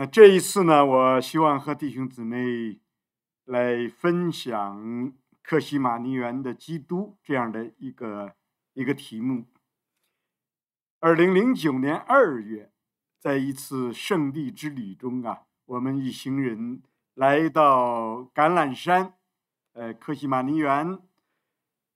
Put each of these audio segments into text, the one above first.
那这一次呢，我希望和弟兄姊妹来分享克西玛尼园的基督这样的一个一个题目。二零零九年二月，在一次圣地之旅中啊，我们一行人来到橄榄山，呃，克西玛尼园。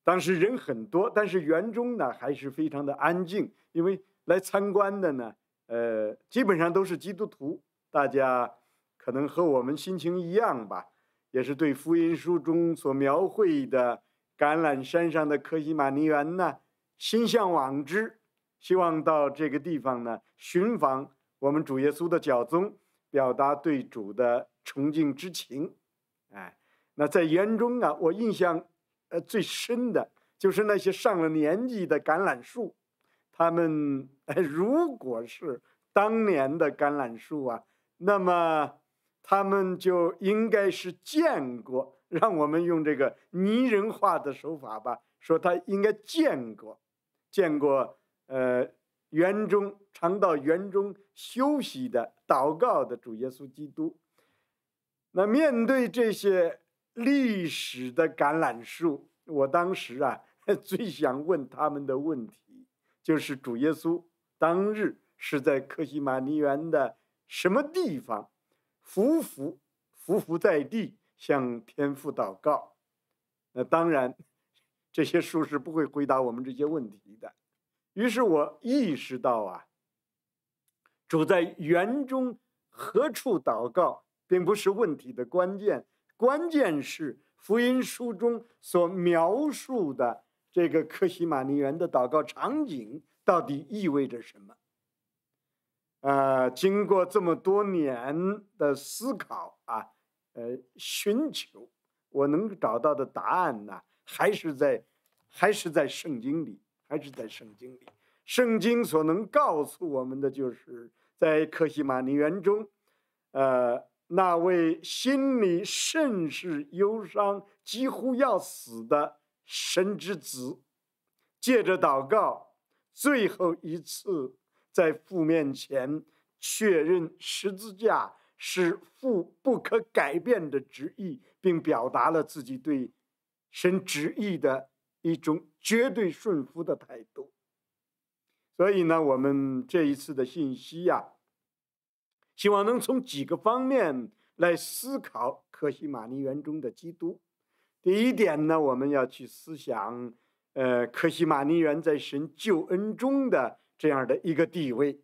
当时人很多，但是园中呢还是非常的安静，因为来参观的呢，呃，基本上都是基督徒。大家可能和我们心情一样吧，也是对福音书中所描绘的橄榄山上的科西玛尼园呢，心向往之，希望到这个地方呢寻访我们主耶稣的脚踪，表达对主的崇敬之情。哎，那在园中啊，我印象呃最深的就是那些上了年纪的橄榄树，他们呃 如果是当年的橄榄树啊。那么他们就应该是见过，让我们用这个拟人化的手法吧，说他应该见过，见过，呃，园中常到园中休息的、祷告的主耶稣基督。那面对这些历史的橄榄树，我当时啊，最想问他们的问题，就是主耶稣当日是在科西马尼园的。什么地方，伏伏伏伏在地向天父祷告？那当然，这些书是不会回答我们这些问题的。于是我意识到啊，主在园中何处祷告，并不是问题的关键，关键是福音书中所描述的这个克西玛尼园的祷告场景到底意味着什么。呃，经过这么多年的思考啊，呃，寻求我能找到的答案呢，还是在，还是在圣经里，还是在圣经里。圣经所能告诉我们的，就是在克西玛尼园中，呃，那位心里甚是忧伤、几乎要死的神之子，借着祷告，最后一次。在父面前确认十字架是父不可改变的旨意，并表达了自己对神旨意的一种绝对顺服的态度。所以呢，我们这一次的信息呀，希望能从几个方面来思考《可西玛尼园》中的基督。第一点呢，我们要去思想，呃，《可西玛尼园》在神救恩中的。这样的一个地位，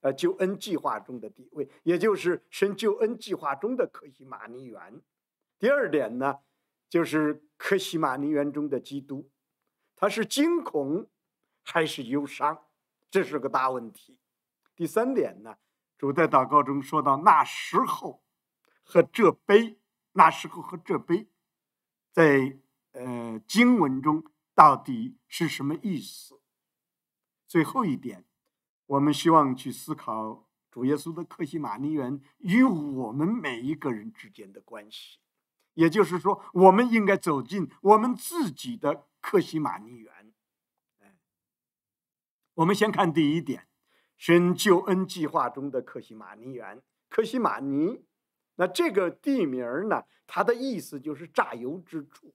呃，救恩计划中的地位，也就是神救恩计划中的可西玛尼园。第二点呢，就是可西玛尼园中的基督，他是惊恐还是忧伤？这是个大问题。第三点呢，主在祷告中说到那时候和这杯，那时候和这杯，在呃经文中到底是什么意思？最后一点，我们希望去思考主耶稣的克西马尼园与我们每一个人之间的关系。也就是说，我们应该走进我们自己的克西马尼园。我们先看第一点，神救恩计划中的克西马尼园。克西马尼，那这个地名呢？它的意思就是榨油之处。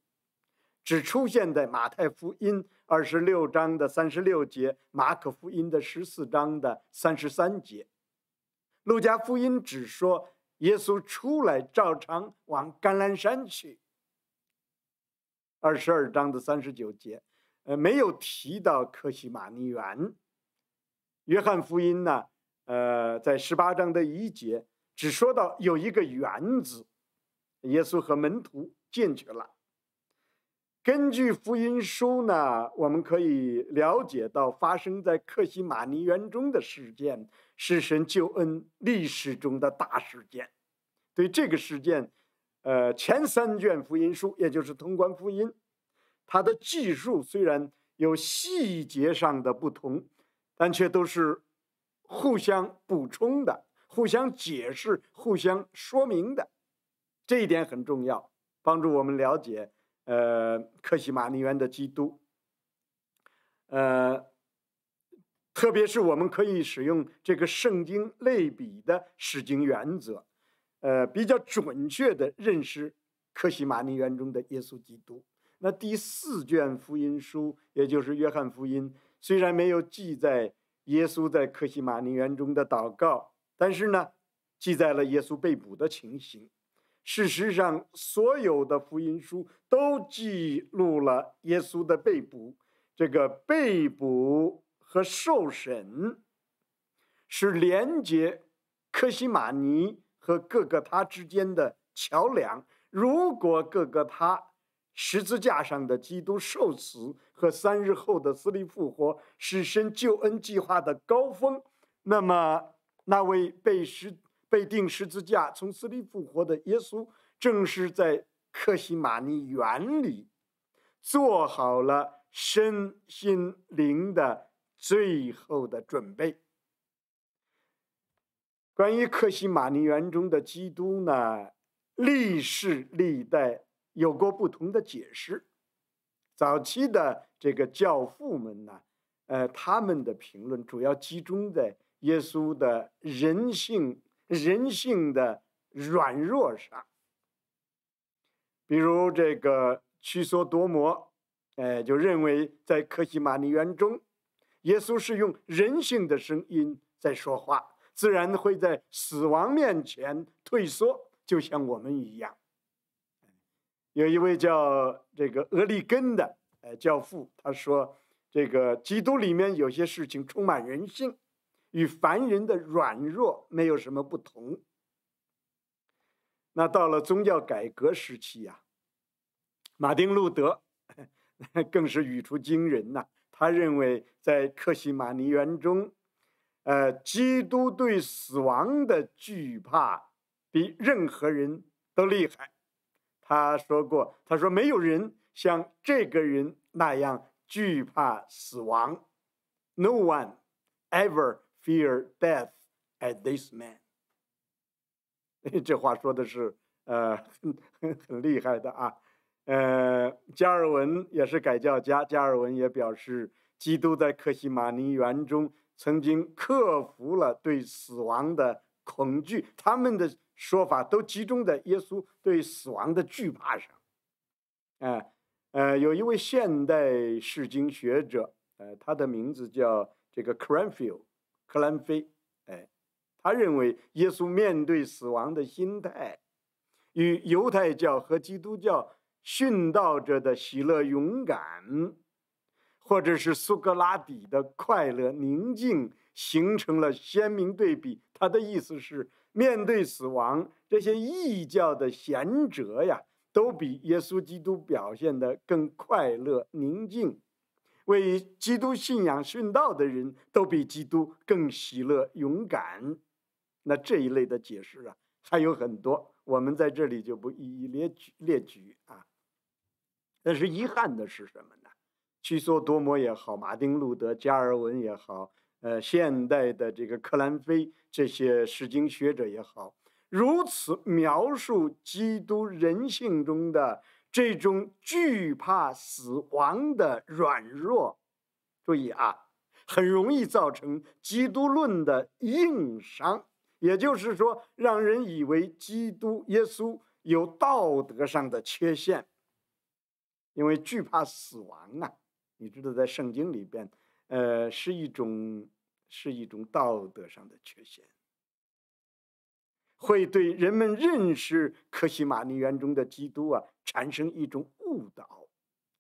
只出现在马太福音二十六章的三十六节，马可福音的十四章的三十三节，路加福音只说耶稣出来照常往橄榄山去，二十二章的三十九节，呃，没有提到克西玛尼园。约翰福音呢，呃，在十八章的一节，只说到有一个园子，耶稣和门徒进去了。根据福音书呢，我们可以了解到发生在克西马尼园中的事件，是神救恩历史中的大事件。对这个事件，呃，前三卷福音书，也就是《通关福音》，它的记述虽然有细节上的不同，但却都是互相补充的、互相解释、互相说明的。这一点很重要，帮助我们了解。呃，克西马尼园的基督，呃，特别是我们可以使用这个圣经类比的释经原则，呃，比较准确的认识克西马尼园中的耶稣基督。那第四卷福音书，也就是约翰福音，虽然没有记载耶稣在克西马尼园中的祷告，但是呢，记载了耶稣被捕的情形。事实上，所有的福音书都记录了耶稣的被捕。这个被捕和受审，是连接科西玛尼和各个他之间的桥梁。如果各个他十字架上的基督受死和三日后的死里复活是神救恩计划的高峰，那么那位被施。被钉十字架从死里复活的耶稣，正是在克西玛尼园里做好了身心灵的最后的准备。关于克西玛尼园中的基督呢，历史历代有过不同的解释。早期的这个教父们呢，呃，他们的评论主要集中在耶稣的人性。人性的软弱上，比如这个屈缩多摩，哎，就认为在科西玛尼园中，耶稣是用人性的声音在说话，自然会在死亡面前退缩，就像我们一样。有一位叫这个俄利根的，呃，教父，他说，这个基督里面有些事情充满人性。与凡人的软弱没有什么不同。那到了宗教改革时期呀，马丁·路德 更是语出惊人呐。他认为，在克西马尼园中，呃，基督对死亡的惧怕比任何人都厉害。他说过：“他说没有人像这个人那样惧怕死亡。” No one ever. Fear death at this man。这话说的是呃很很厉害的啊，呃，加尔文也是改教家，加尔文也表示，基督在克西马尼园中曾经克服了对死亡的恐惧。他们的说法都集中在耶稣对死亡的惧怕上。哎，呃，有一位现代释经学者，呃，他的名字叫这个 Cranfield。克兰飞，哎，他认为耶稣面对死亡的心态，与犹太教和基督教殉道者的喜乐、勇敢，或者是苏格拉底的快乐、宁静，形成了鲜明对比。他的意思是，面对死亡，这些异教的贤哲呀，都比耶稣基督表现的更快乐、宁静。为基督信仰殉道的人都比基督更喜乐、勇敢，那这一类的解释啊还有很多，我们在这里就不一一列举列举啊。但是遗憾的是什么呢？屈梭多摩也好，马丁路德、加尔文也好，呃，现代的这个克兰菲这些诗经学者也好，如此描述基督人性中的。这种惧怕死亡的软弱，注意啊，很容易造成基督论的硬伤。也就是说，让人以为基督耶稣有道德上的缺陷，因为惧怕死亡啊。你知道，在圣经里边，呃，是一种是一种道德上的缺陷。会对人们认识《科西玛尼园》中的基督啊，产生一种误导，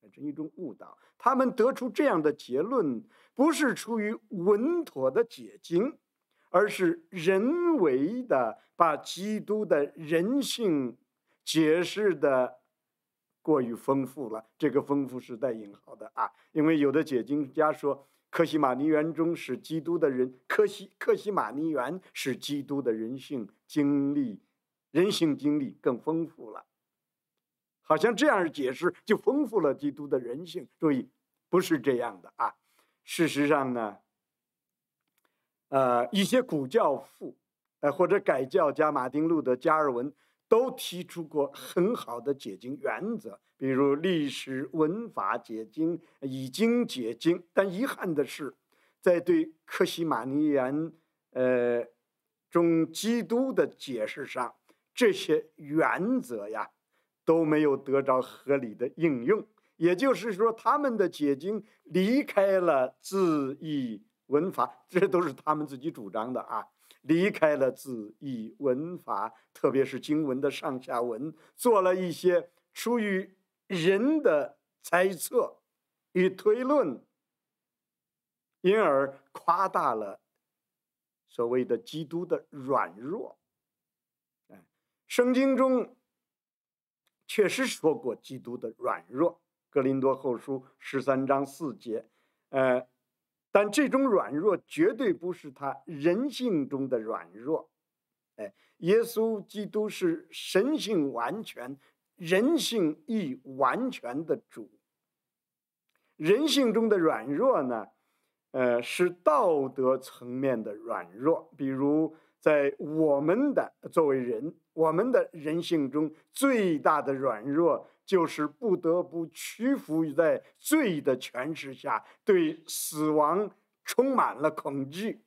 产生一种误导。他们得出这样的结论，不是出于稳妥的解经，而是人为的把基督的人性解释的过于丰富了。这个“丰富”是带引号的啊，因为有的解经家说。科西玛尼园中使基督的人，科西科西玛尼园使基督的人性经历，人性经历更丰富了。好像这样解释就丰富了基督的人性。注意，不是这样的啊。事实上呢，呃，一些古教父，呃，或者改教家马丁路德、加尔文。都提出过很好的解经原则，比如历史文法解经、以经解经。但遗憾的是，在对克西玛尼园呃中基督的解释上，这些原则呀都没有得着合理的应用。也就是说，他们的解经离开了字义文法，这都是他们自己主张的啊。离开了字义、文法，特别是经文的上下文，做了一些出于人的猜测与推论，因而夸大了所谓的基督的软弱。哎，圣经中确实说过基督的软弱，《格林多后书》十三章四节，呃。但这种软弱绝对不是他人性中的软弱，哎，耶稣基督是神性完全、人性亦完全的主。人性中的软弱呢，呃，是道德层面的软弱，比如在我们的作为人，我们的人性中最大的软弱。就是不得不屈服在罪的权势下，对死亡充满了恐惧。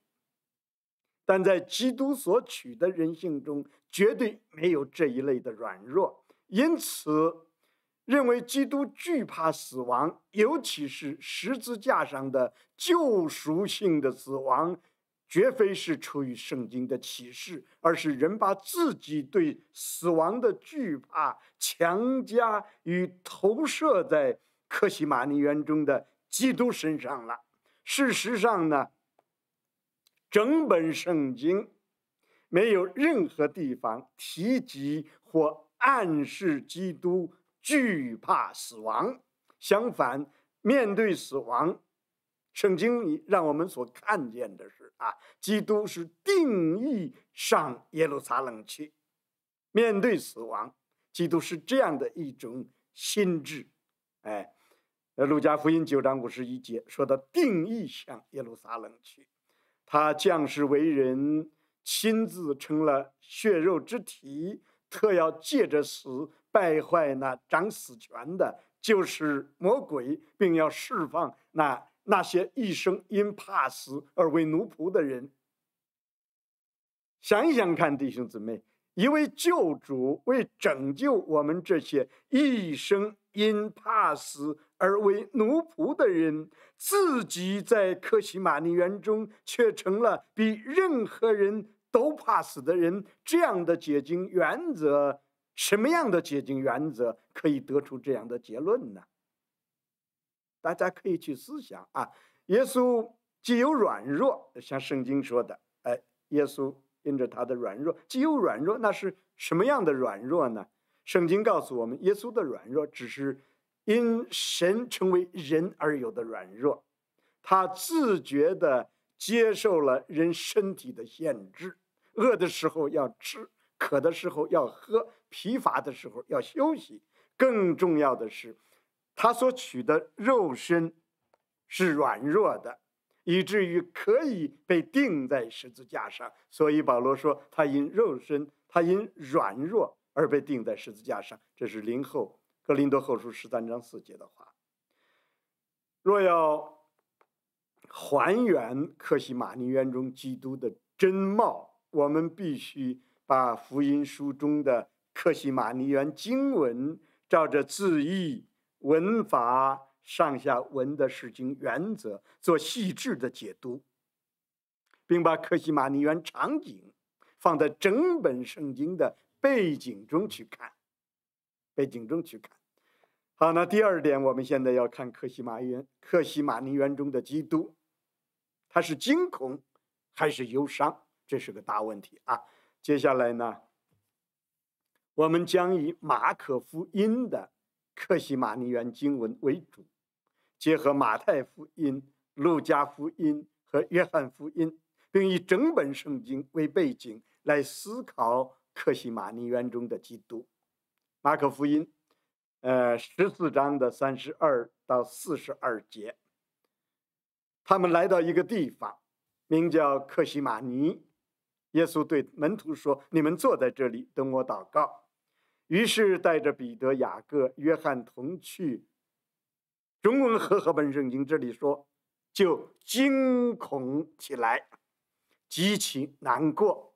但在基督所取的人性中，绝对没有这一类的软弱。因此，认为基督惧怕死亡，尤其是十字架上的救赎性的死亡。绝非是出于圣经的启示，而是人把自己对死亡的惧怕强加与投射在克西马尼园中的基督身上了。事实上呢，整本圣经没有任何地方提及或暗示基督惧怕死亡。相反，面对死亡，圣经里让我们所看见的是。啊，基督是定义上耶路撒冷去，面对死亡，基督是这样的一种心智。哎，呃，《路加福音》九章五十一节说的：“定义上耶路撒冷去，他将士为人，亲自成了血肉之体，特要借着死败坏那掌死权的，就是魔鬼，并要释放那。”那些一生因怕死而为奴仆的人，想一想看，弟兄姊妹，一位救主为拯救我们这些一生因怕死而为奴仆的人，自己在克西玛尼园中却成了比任何人都怕死的人，这样的解经原则，什么样的解经原则可以得出这样的结论呢？大家可以去思想啊！耶稣既有软弱，像圣经说的，哎，耶稣因着他的软弱，既有软弱，那是什么样的软弱呢？圣经告诉我们，耶稣的软弱只是因神成为人而有的软弱。他自觉的接受了人身体的限制，饿的时候要吃，渴的时候要喝，疲乏的时候要休息。更重要的是。他所取的肉身是软弱的，以至于可以被钉在十字架上。所以保罗说：“他因肉身，他因软弱而被钉在十字架上。”这是林后格林多后书十三章四节的话。若要还原克西马尼园中基督的真貌，我们必须把福音书中的克西马尼园经文照着字义。文法上下文的诗经原则做细致的解读，并把克西马尼园场景放在整本圣经的背景中去看，背景中去看。好，那第二点，我们现在要看克西马尼园，克西马尼园中的基督，他是惊恐还是忧伤？这是个大问题啊！接下来呢，我们将以马可福音的。克西马尼园经文为主，结合马太福音、路加福音和约翰福音，并以整本圣经为背景来思考克西马尼园中的基督。马可福音，呃，十四章的三十二到四十二节。他们来到一个地方，名叫克西马尼。耶稣对门徒说：“你们坐在这里，等我祷告。”于是带着彼得、雅各、约翰同去。中文和合本圣经这里说：“就惊恐起来，极其难过，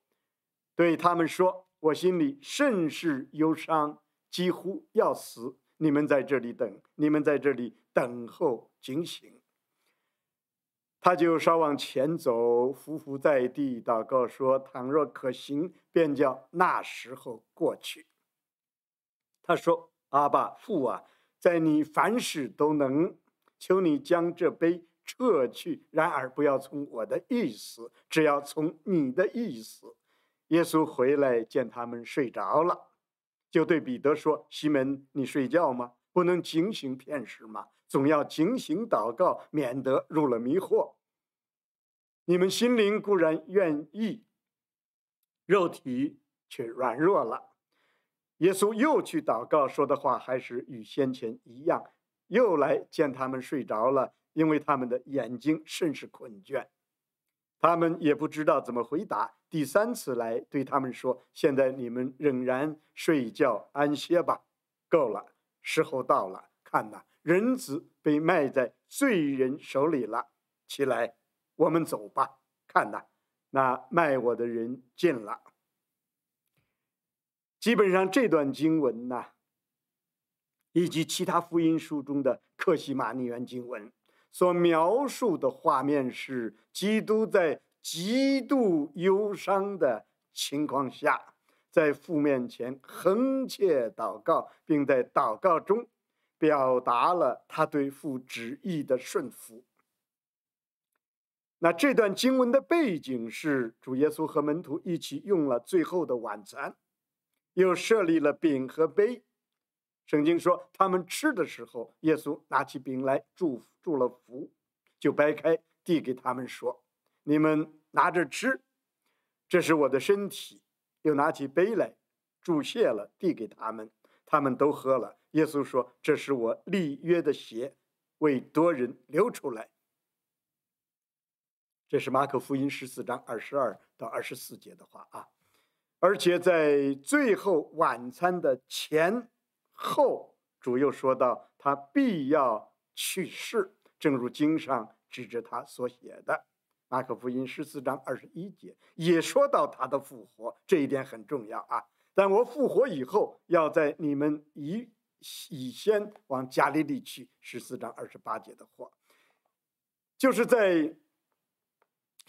对他们说：我心里甚是忧伤，几乎要死。你们在这里等，你们在这里等候警醒。”他就稍往前走，伏伏在地，祷告说：“倘若可行，便叫那时候过去。”他说：“阿爸父啊，在你凡事都能，求你将这杯撤去。然而不要从我的意思，只要从你的意思。”耶稣回来见他们睡着了，就对彼得说：“西门，你睡觉吗？不能警醒片时吗？总要警醒祷告，免得入了迷惑。你们心灵固然愿意，肉体却软弱了。”耶稣又去祷告，说的话还是与先前一样。又来见他们睡着了，因为他们的眼睛甚是困倦，他们也不知道怎么回答。第三次来对他们说：“现在你们仍然睡觉安歇吧，够了，时候到了。看呐，人子被卖在罪人手里了。起来，我们走吧。看呐，那卖我的人进了。”基本上，这段经文呢，以及其他福音书中的《克西马尼园经文》所描述的画面，是基督在极度忧伤的情况下，在父面前横切祷告，并在祷告中表达了他对父旨意的顺服。那这段经文的背景是主耶稣和门徒一起用了最后的晚餐。又设立了饼和杯。圣经说，他们吃的时候，耶稣拿起饼来祝祝了福，就掰开递给他们说：“你们拿着吃，这是我的身体。”又拿起杯来祝谢了，递给他们，他们都喝了。耶稣说：“这是我立约的血，为多人流出来。”这是马可福音十四章二十二到二十四节的话啊。而且在最后晚餐的前后，主又说到他必要去世，正如经上指着他所写的《马可福音》十四章二十一节也说到他的复活，这一点很重要啊。但我复活以后，要在你们以以先往加利利去，十四章二十八节的话，就是在。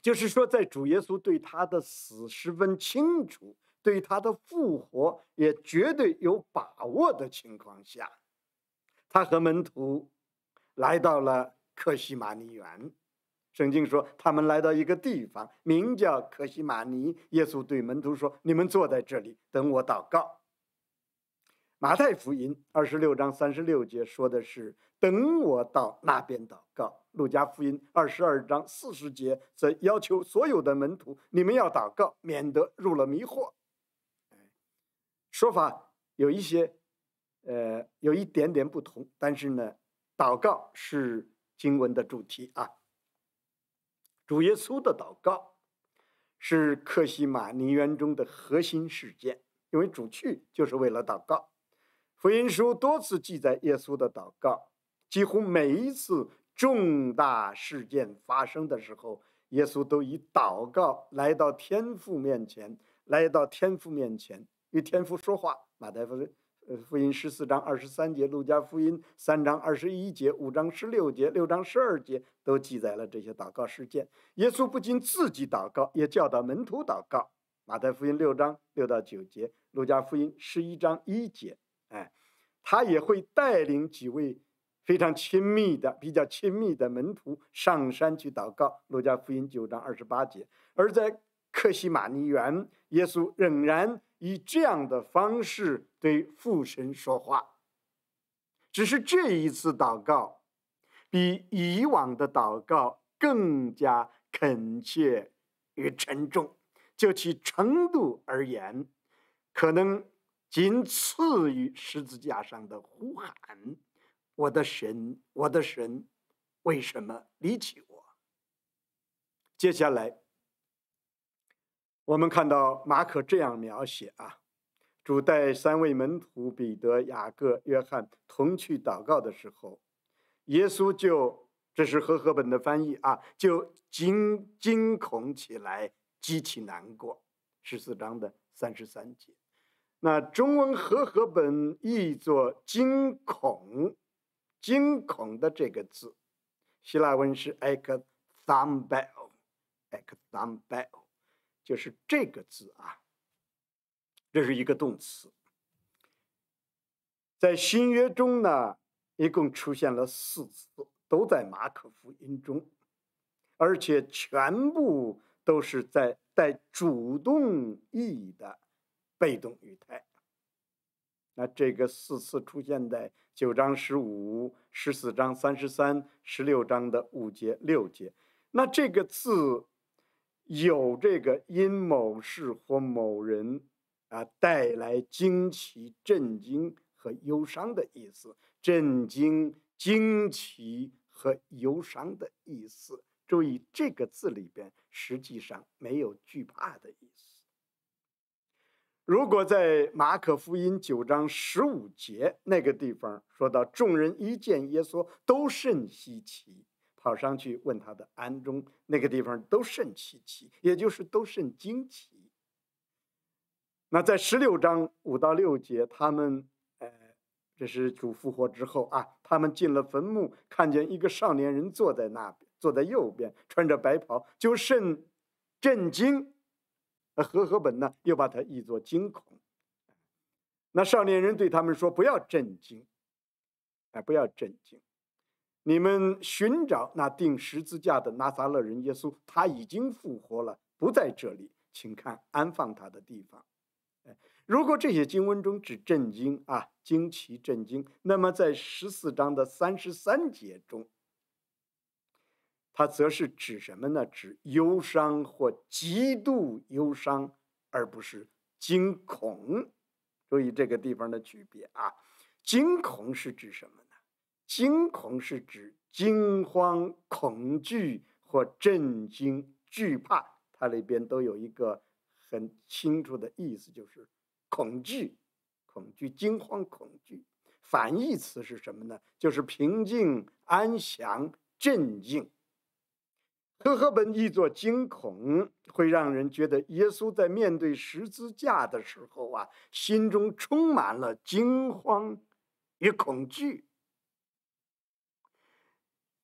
就是说，在主耶稣对他的死十分清楚，对他的复活也绝对有把握的情况下，他和门徒来到了可西马尼园。圣经说，他们来到一个地方，名叫可西马尼。耶稣对门徒说：“你们坐在这里，等我祷告。”马太福音二十六章三十六节说的是：“等我到那边祷。”《路加福音》二十二章四十节则要求所有的门徒：“你们要祷告，免得入了迷惑。”说法有一些，呃，有一点点不同，但是呢，祷告是经文的主题啊。主耶稣的祷告是克西马尼园中的核心事件，因为主去就是为了祷告。福音书多次记载耶稣的祷告，几乎每一次。重大事件发生的时候，耶稣都以祷告来到天父面前，来到天父面前与天父说话。马太福音，呃，福音十四章二十三节；路加福音三章二十一节，五章十六节，六章十二节都记载了这些祷告事件。耶稣不仅自己祷告，也教导门徒祷告。马太福音六章六到九节，路加福音十一章一节，哎，他也会带领几位。非常亲密的、比较亲密的门徒上山去祷告，《路加福音》九章二十八节。而在克西马尼园，耶稣仍然以这样的方式对父神说话，只是这一次祷告比以往的祷告更加恳切与沉重。就其程度而言，可能仅次于十字架上的呼喊。我的神，我的神，为什么离弃我？接下来，我们看到马可这样描写啊，主带三位门徒彼得、雅各、约翰同去祷告的时候，耶稣就这是和合本的翻译啊，就惊惊恐起来，极其难过。十四章的三十三节，那中文和合本译作惊恐。惊恐的这个字，希腊文是 ε κ θ α μ π ε ω ε κ θ α m b e l 就是这个字啊。这是一个动词，在新约中呢，一共出现了四次，都在马可福音中，而且全部都是在带主动意义的被动语态。那这个四次出现在。九章十五、十四章三十三、十六章的五节、六节，那这个字有这个因某事或某人啊带来惊奇、震惊和忧伤的意思，震惊、惊奇和忧伤的意思。注意，这个字里边实际上没有惧怕的意思。如果在马可福音九章十五节那个地方说到众人一见耶稣都甚稀奇，跑上去问他的安中那个地方都甚稀奇，也就是都甚惊奇。那在十六章五到六节，他们呃，这是主复活之后啊，他们进了坟墓，看见一个少年人坐在那边，坐在右边，穿着白袍，就甚震惊。那何荷本呢？又把它译作惊恐。那少年人对他们说：“不要震惊，哎，不要震惊！你们寻找那钉十字架的拿撒勒人耶稣，他已经复活了，不在这里，请看安放他的地方。”如果这些经文中只震惊啊、惊奇、震惊，那么在十四章的三十三节中。它则是指什么呢？指忧伤或极度忧伤，而不是惊恐。注意这个地方的区别啊！惊恐是指什么呢？惊恐是指惊慌、恐惧或震惊、惧怕。它里边都有一个很清楚的意思，就是恐惧、恐惧、惊慌、恐惧。反义词是什么呢？就是平静、安详、镇静。赫赫本译作“惊恐”，会让人觉得耶稣在面对十字架的时候啊，心中充满了惊慌与恐惧。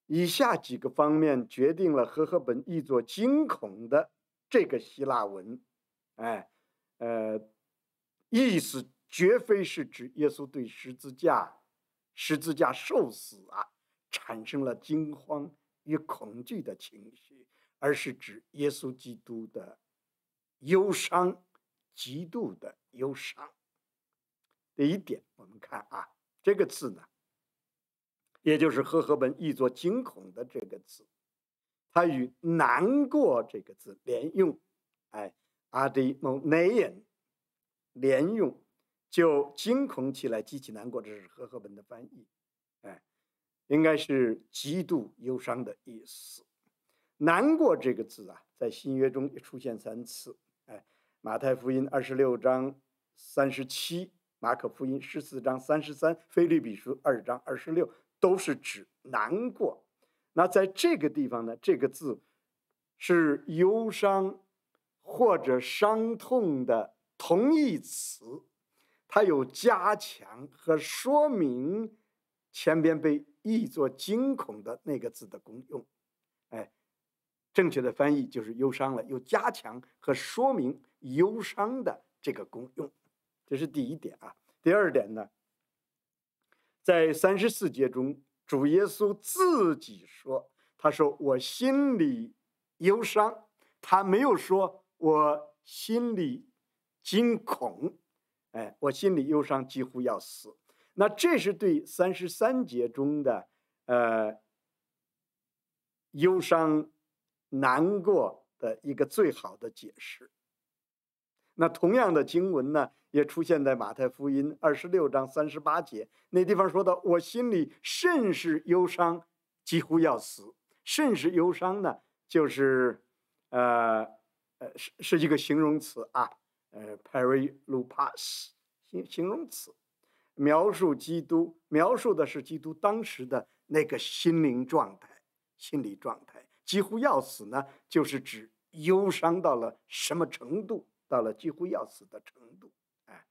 以下几个方面决定了赫赫本译作“惊恐”的这个希腊文，哎，呃，意思绝非是指耶稣对十字架、十字架受死啊产生了惊慌。与恐惧的情绪，而是指耶稣基督的忧伤，极度的忧伤。第一点，我们看啊，这个字呢，也就是赫赫本译作“惊恐”的这个字，它与“难过”这个字连用，哎，adi monen 连用，就惊恐起来，极其难过。这是赫赫本的翻译，哎。应该是极度忧伤的意思，“难过”这个字啊，在新约中也出现三次：哎，《马太福音》二十六章三十七，《马可福音》十四章三十三，《菲律比书》二章二十六，都是指难过。那在这个地方呢，这个字是忧伤或者伤痛的同义词，它有加强和说明前边被。译作“惊恐”的那个字的功用，哎，正确的翻译就是“忧伤”了，又加强和说明“忧伤”的这个功用，这是第一点啊。第二点呢，在三十四节中，主耶稣自己说：“他说我心里忧伤，他没有说我心里惊恐，哎，我心里忧伤，几乎要死。”那这是对三十三节中的，呃，忧伤、难过的一个最好的解释。那同样的经文呢，也出现在马太福音二十六章三十八节，那地方说的：“我心里甚是忧伤，几乎要死。”甚是忧伤呢，就是，呃，呃，是是一个形容词啊，呃 p a r i l u p a s 形形容词。描述基督，描述的是基督当时的那个心灵状态、心理状态，几乎要死呢，就是指忧伤到了什么程度，到了几乎要死的程度。哎，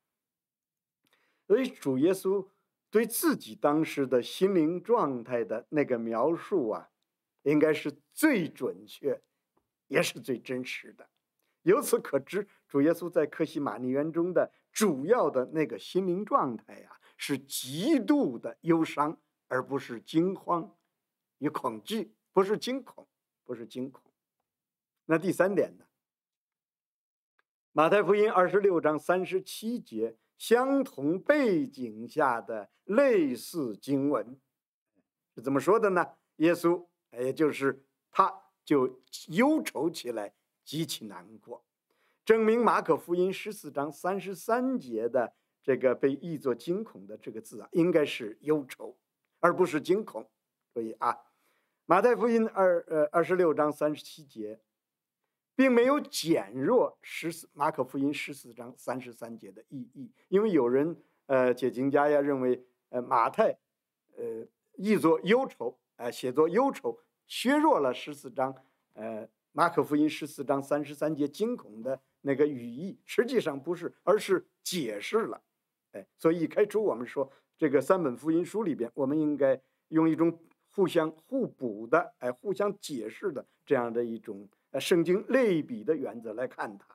所以主耶稣对自己当时的心灵状态的那个描述啊，应该是最准确，也是最真实的。由此可知，主耶稣在克西马尼园中的。主要的那个心灵状态呀，是极度的忧伤，而不是惊慌与恐惧，不是惊恐，不是惊恐。那第三点呢？马太福音二十六章三十七节，相同背景下的类似经文是怎么说的呢？耶稣，也就是他就忧愁起来，极其难过。证明马可福音十四章三十三节的这个被译作“惊恐”的这个字啊，应该是忧愁，而不是惊恐。注意啊，马太福音二呃二十六章三十七节，并没有减弱十四马可福音十四章三十三节的意义，因为有人呃解经家呀认为，呃马太，呃译作忧愁呃写作忧愁，削弱了十四章呃。马可福音十四章三十三节惊恐的那个语义，实际上不是，而是解释了。哎，所以开初我们说，这个三本福音书里边，我们应该用一种互相互补的，哎，互相解释的这样的一种呃圣经类比的原则来看它。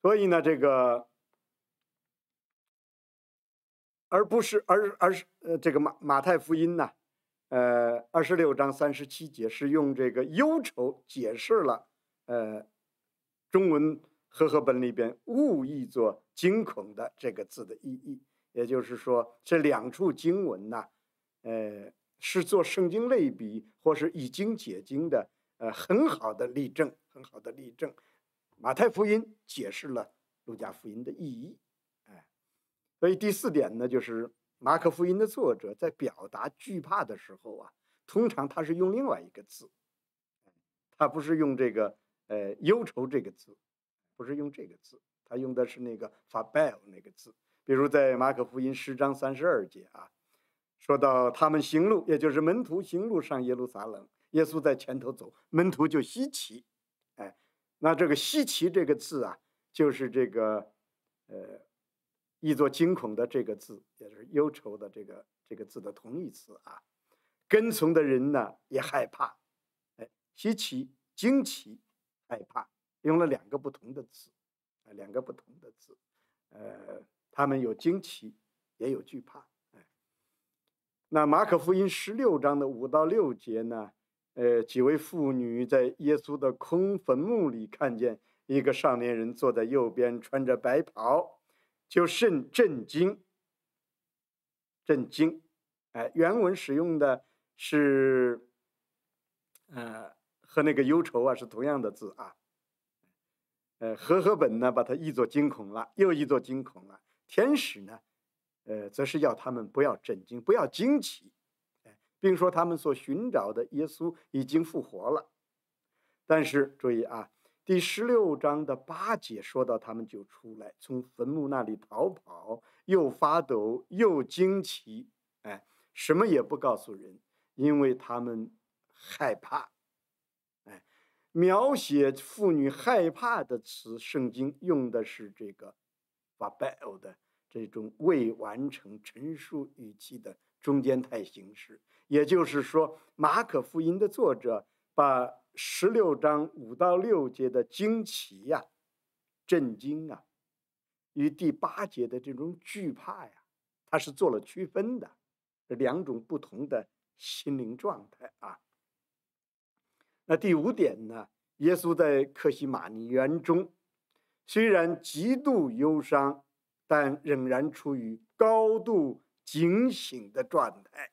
所以呢，这个而不是而而是呃这个马马太福音呢。呃，二十六章三十七节是用这个忧愁解释了，呃，中文和合本里边误译作惊恐的这个字的意义。也就是说，这两处经文呢，呃，是做圣经类比或是已经解经的，呃，很好的例证，很好的例证。马太福音解释了路加福音的意义，哎，所以第四点呢，就是。马可福音的作者在表达惧怕的时候啊，通常他是用另外一个字，他不是用这个“呃忧愁”这个字，不是用这个字，他用的是那个 f a b e l 那个字。比如在马可福音十章三十二节啊，说到他们行路，也就是门徒行路上耶路撒冷，耶稣在前头走，门徒就稀奇，哎，那这个“稀奇”这个字啊，就是这个，呃。译作“惊恐”的这个字，也就是“忧愁”的这个这个字的同义词啊。跟从的人呢也害怕，哎，稀奇、惊奇、害怕，用了两个不同的字，啊，两个不同的字，呃，他们有惊奇，也有惧怕。哎。那马可福音十六章的五到六节呢？呃，几位妇女在耶稣的空坟墓里看见一个少年人坐在右边，穿着白袍。就甚震惊，震惊，哎，原文使用的是，呃，和那个忧愁啊是同样的字啊。呃，和和本呢，把它译作惊恐了，又译作惊恐了。天使呢，呃，则是要他们不要震惊，不要惊奇，并说他们所寻找的耶稣已经复活了。但是注意啊。第十六章的八节说到，他们就出来，从坟墓那里逃跑，又发抖又惊奇，哎，什么也不告诉人，因为他们害怕。哎，描写妇女害怕的词，圣经用的是这个“巴拜欧”的这种未完成陈述语气的中间态形式，也就是说，马可福音的作者。把十六章五到六节的惊奇呀、震惊啊，与第八节的这种惧怕呀，它是做了区分的，两种不同的心灵状态啊。那第五点呢？耶稣在克西马尼园中，虽然极度忧伤，但仍然处于高度警醒的状态。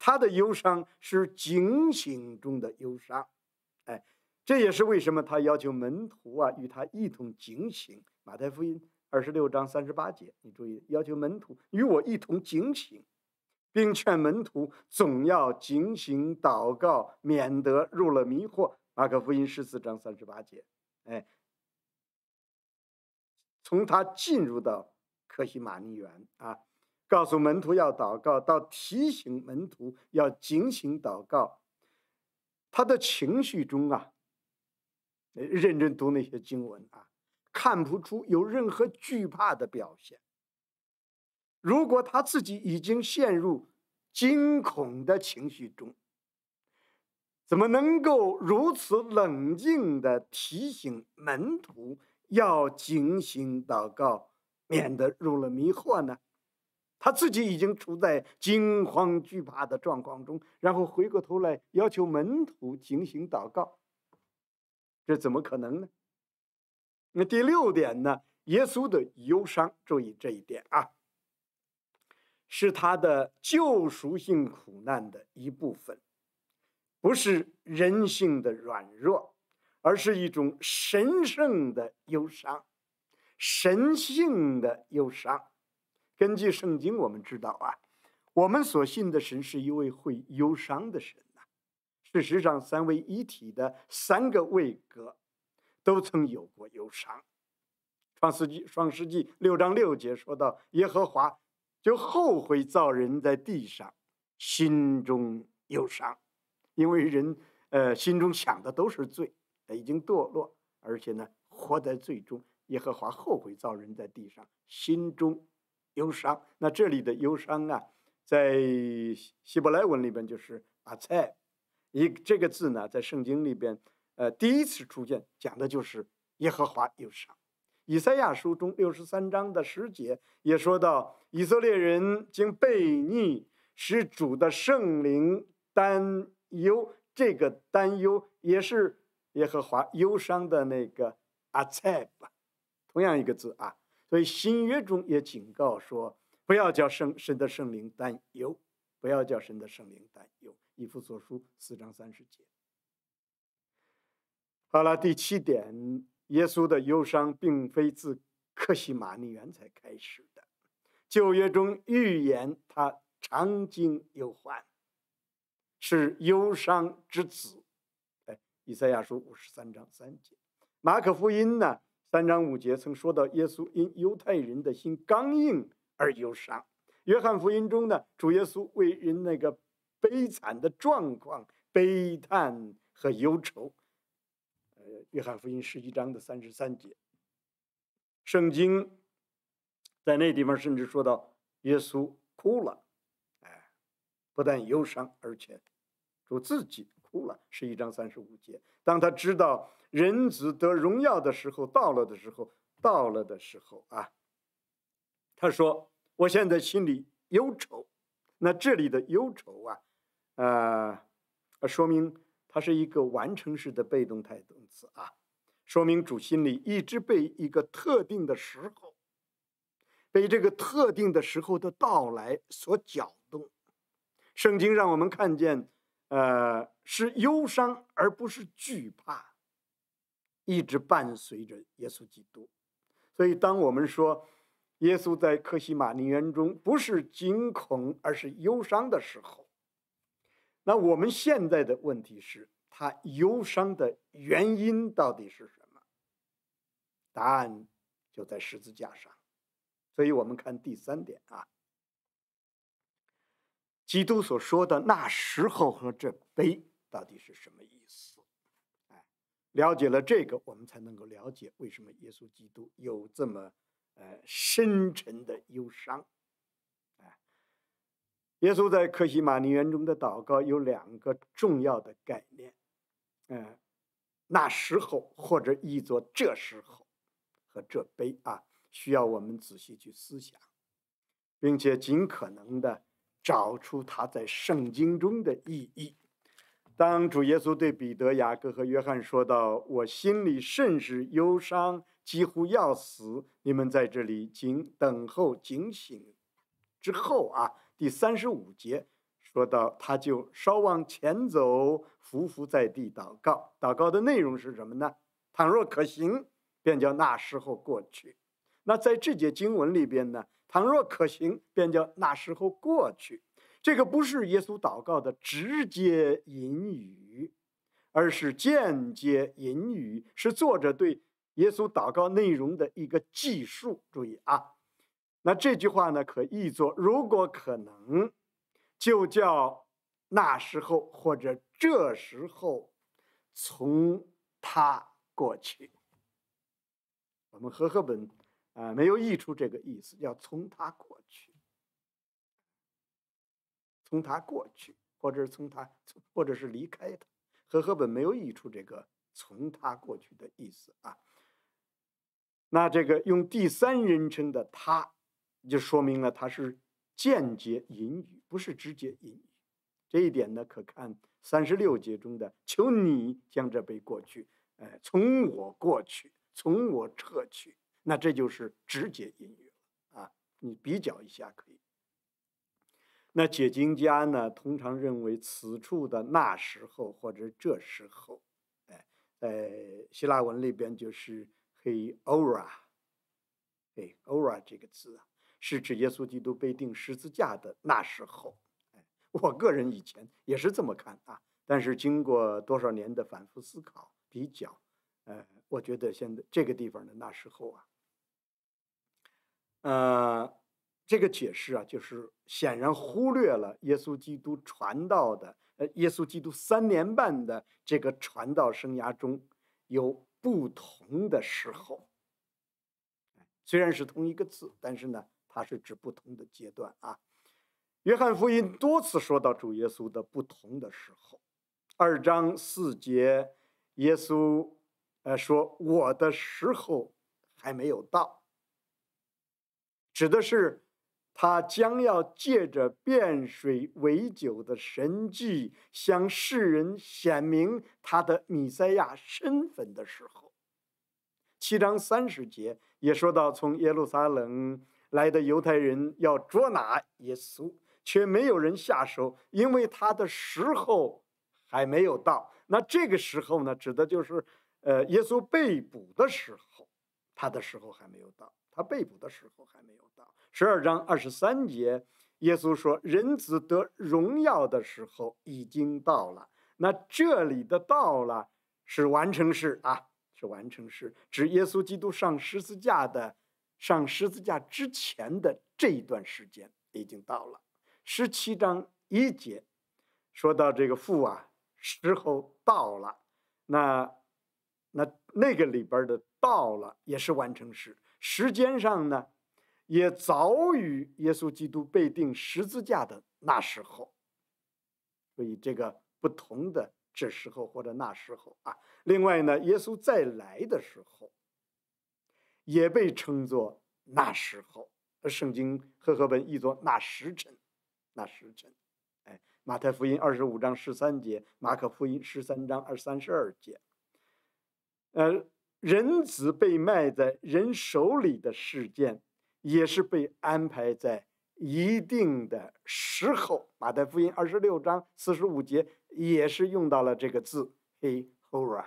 他的忧伤是警醒中的忧伤，哎，这也是为什么他要求门徒啊与他一同警醒。马太福音二十六章三十八节，你注意，要求门徒与我一同警醒，并劝门徒总要警醒祷告，免得入了迷惑。马可福音十四章三十八节，哎，从他进入到可西玛尼园啊。告诉门徒要祷告，到提醒门徒要警醒祷告。他的情绪中啊，认真读那些经文啊，看不出有任何惧怕的表现。如果他自己已经陷入惊恐的情绪中，怎么能够如此冷静的提醒门徒要警醒祷告，免得入了迷惑呢？他自己已经处在惊慌惧怕的状况中，然后回过头来要求门徒警醒祷告。这怎么可能呢？那第六点呢？耶稣的忧伤，注意这一点啊，是他的救赎性苦难的一部分，不是人性的软弱，而是一种神圣的忧伤，神性的忧伤。根据圣经，我们知道啊，我们所信的神是一位会忧伤的神呐。事实上，三位一体的三个位格都曾有过忧伤。创世纪、创世纪六章六节说到耶和华就后悔造人在地上，心中忧伤，因为人呃心中想的都是罪，已经堕落，而且呢活在罪中。耶和华后悔造人在地上，心中。忧伤，那这里的忧伤啊，在希伯来文里边就是阿塞，一这个字呢，在圣经里边，呃，第一次出现讲的就是耶和华忧伤。以赛亚书中六十三章的十节也说到，以色列人经悖逆，使主的圣灵担忧，这个担忧也是耶和华忧伤的那个阿塞吧，同样一个字啊。所以新约中也警告说，不要叫圣神的圣灵担忧，不要叫神的圣灵担忧。以弗所书四章三十节。好了，第七点，耶稣的忧伤并非自克西马尼园才开始的。旧约中预言他长经忧患，是忧伤之子。哎，以赛亚书五十三章三节。马可福音呢？三章五节曾说到耶稣因犹太人的心刚硬而忧伤。约翰福音中呢，主耶稣为人那个悲惨的状况悲叹和忧愁。呃，约翰福音十一章的三十三节，圣经在那地方甚至说到耶稣哭了，哎，不但忧伤，而且，主自己。哭了，是一章三十五节。当他知道人子得荣耀的时候到了的时候，到了的时候啊，他说：“我现在心里忧愁。”那这里的忧愁啊，呃，说明它是一个完成式的被动态动词啊，说明主心里一直被一个特定的时候，被这个特定的时候的到来所搅动。圣经让我们看见，呃。是忧伤而不是惧怕，一直伴随着耶稣基督。所以，当我们说耶稣在克西玛陵园中不是惊恐，而是忧伤的时候，那我们现在的问题是，他忧伤的原因到底是什么？答案就在十字架上。所以我们看第三点啊，基督所说的那时候和这杯。到底是什么意思？哎，了解了这个，我们才能够了解为什么耶稣基督有这么呃深沉的忧伤。哎，耶稣在克西马尼园中的祷告有两个重要的概念，嗯，那时候或者译作这时候和这杯啊，需要我们仔细去思想，并且尽可能的找出它在圣经中的意义。当主耶稣对彼得、雅各和约翰说道：“我心里甚是忧伤，几乎要死。你们在这里，紧等候、警醒。”之后啊，第三十五节说到，他就稍往前走，伏伏在地祷告。祷告的内容是什么呢？倘若可行，便叫那时候过去。那在这节经文里边呢，倘若可行，便叫那时候过去。这个不是耶稣祷告的直接引语，而是间接引语，是作者对耶稣祷告内容的一个记述。注意啊，那这句话呢，可译作：如果可能，就叫那时候或者这时候从他过去。我们和合本啊没有译出这个意思，要从他过去。从他过去，或者是从他，或者是离开他，和河本没有益出这个“从他过去”的意思啊，那这个用第三人称的“他”，就说明了他是间接引语，不是直接引语。这一点呢，可看三十六节中的“求你将这杯过去”，呃，从我过去，从我撤去，那这就是直接引语啊。你比较一下可以。那解经家呢，通常认为此处的那时候或者这时候，哎，呃，希腊文里边就是 “heora”，“heora” 这个词啊，是指耶稣基督被钉十字架的那时候。哎，我个人以前也是这么看啊，但是经过多少年的反复思考比较，呃，我觉得现在这个地方的那时候啊，呃。这个解释啊，就是显然忽略了耶稣基督传道的，呃，耶稣基督三年半的这个传道生涯中，有不同的时候。虽然是同一个字，但是呢，它是指不同的阶段啊。约翰福音多次说到主耶稣的不同的时候。二章四节，耶稣，呃，说我的时候还没有到，指的是。他将要借着变水为酒的神迹，向世人显明他的弥赛亚身份的时候，七章三十节也说到，从耶路撒冷来的犹太人要捉拿耶稣，却没有人下手，因为他的时候还没有到。那这个时候呢，指的就是，呃，耶稣被捕的时候，他的时候还没有到。他被捕的时候还没有到十二章二十三节，耶稣说：“人子得荣耀的时候已经到了。”那这里的“到了”是完成式啊，是完成式，指耶稣基督上十字架的，上十字架之前的这一段时间已经到了。十七章一节说到这个父啊，时候到了。那那那个里边的“到了”也是完成式。时间上呢，也早于耶稣基督被钉十字架的那时候，所以这个不同的这时候或者那时候啊。另外呢，耶稣再来的时候，也被称作那时候，圣经赫赫本译作那时辰，那时辰。哎，马太福音二十五章十三节，马可福音十三章二三十二节，呃。人子被卖在人手里的事件，也是被安排在一定的时候。马太福音二十六章四十五节也是用到了这个字 “heora”。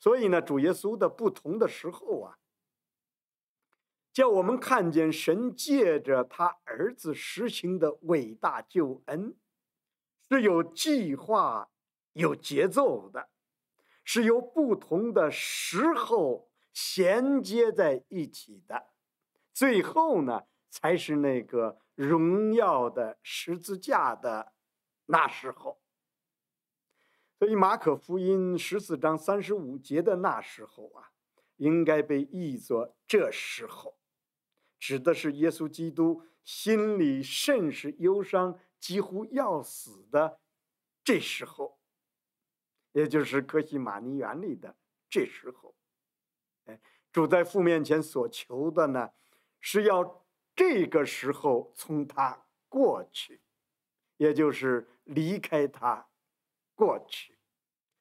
所以呢，主耶稣的不同的时候啊，叫我们看见神借着他儿子实行的伟大救恩，是有计划、有节奏的。是由不同的时候衔接在一起的，最后呢，才是那个荣耀的十字架的那时候。所以，《马可福音》十四章三十五节的那时候啊，应该被译作“这时候”，指的是耶稣基督心里甚是忧伤，几乎要死的这时候。也就是科西玛尼园里的这时候，哎，主在父面前所求的呢，是要这个时候从他过去，也就是离开他过去。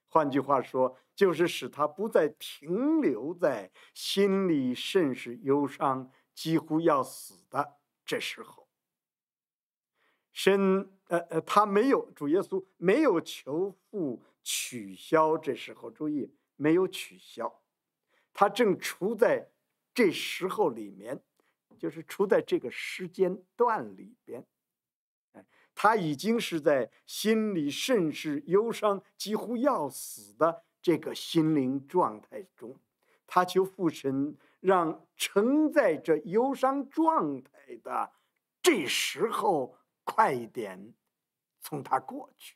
换句话说，就是使他不再停留在心里甚是忧伤、几乎要死的这时候。神，呃呃，他没有主耶稣没有求父。取消，这时候注意没有取消，他正处在这时候里面，就是处在这个时间段里边。哎，他已经是在心里甚是忧伤，几乎要死的这个心灵状态中，他求父神让承载着忧伤状态的这时候快一点从他过去。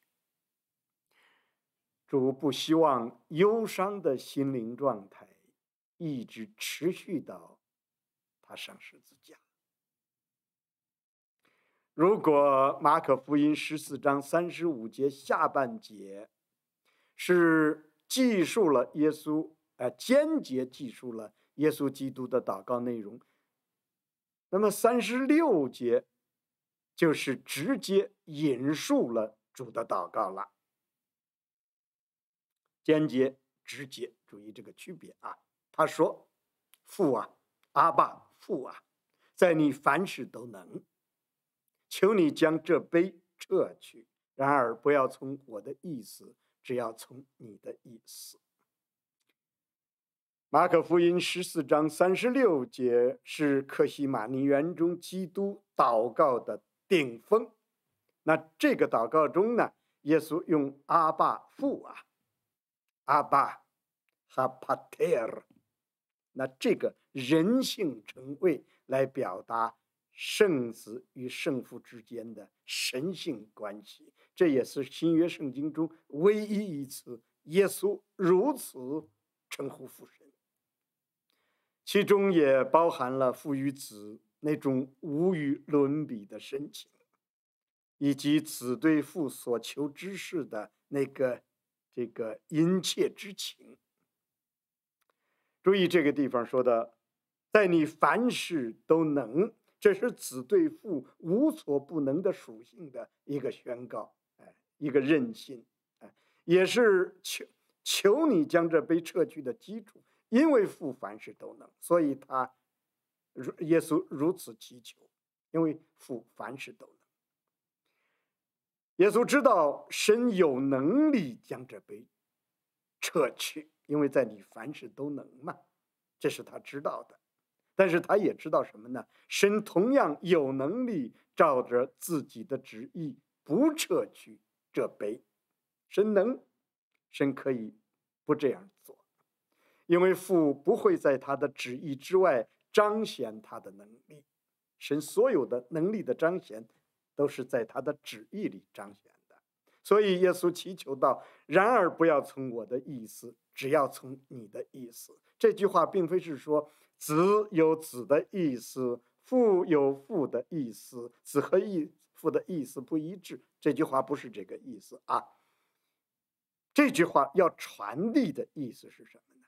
主不希望忧伤的心灵状态一直持续到他上十字架。如果马可福音十四章三十五节下半节是记述了耶稣，啊，间接记述了耶稣基督的祷告内容，那么三十六节就是直接引述了主的祷告了。间接、直接，注意这个区别啊！他说：“父啊，阿爸，父啊，在你凡事都能，求你将这杯撤去。然而不要从我的意思，只要从你的意思。”马可福音十四章三十六节是克西马尼园中基督祷告的顶峰。那这个祷告中呢，耶稣用“阿爸，父啊”。阿巴和帕特尔，那这个人性称谓来表达圣子与圣父之间的神性关系，这也是新约圣经中唯一一次耶稣如此称呼父神。其中也包含了父与子那种无与伦比的深情，以及子对父所求之事的那个。这个殷切之情。注意这个地方说的，“在你凡事都能”，这是子对父无所不能的属性的一个宣告，哎，一个任性，哎，也是求求你将这杯撤去的基础，因为父凡事都能，所以他如耶稣如此祈求，因为父凡事都能。耶稣知道神有能力将这杯撤去，因为在你凡事都能嘛，这是他知道的。但是他也知道什么呢？神同样有能力照着自己的旨意不撤去这杯，神能，神可以不这样做，因为父不会在他的旨意之外彰显他的能力，神所有的能力的彰显。都是在他的旨意里彰显的，所以耶稣祈求道：“然而不要从我的意思，只要从你的意思。”这句话并非是说子有子的意思，父有父的意思，子和父的意思不一致。这句话不是这个意思啊。这句话要传递的意思是什么呢？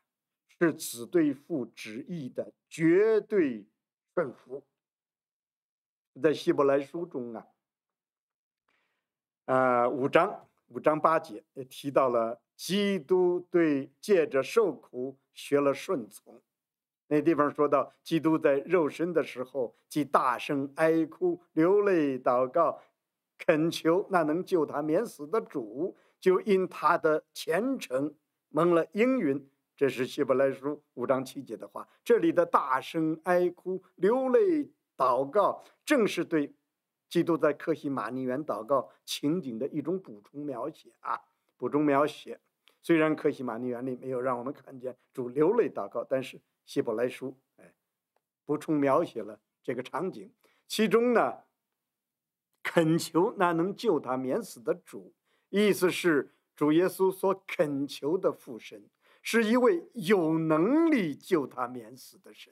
是子对父旨意的绝对顺服。在希伯来书中啊。啊，五章五章八节也提到了基督对借着受苦学了顺从。那地方说到，基督在肉身的时候，即大声哀哭、流泪、祷告、恳求那能救他免死的主，就因他的虔诚蒙了应允。这是希伯来书五章七节的话。这里的大声哀哭、流泪祷告，正是对。基督在克西马尼园祷告情景的一种补充描写啊，补充描写。虽然克西马尼园里没有让我们看见主流泪祷告，但是希伯来书哎，补充描写了这个场景。其中呢，恳求那能救他免死的主，意思是主耶稣所恳求的父神是一位有能力救他免死的神。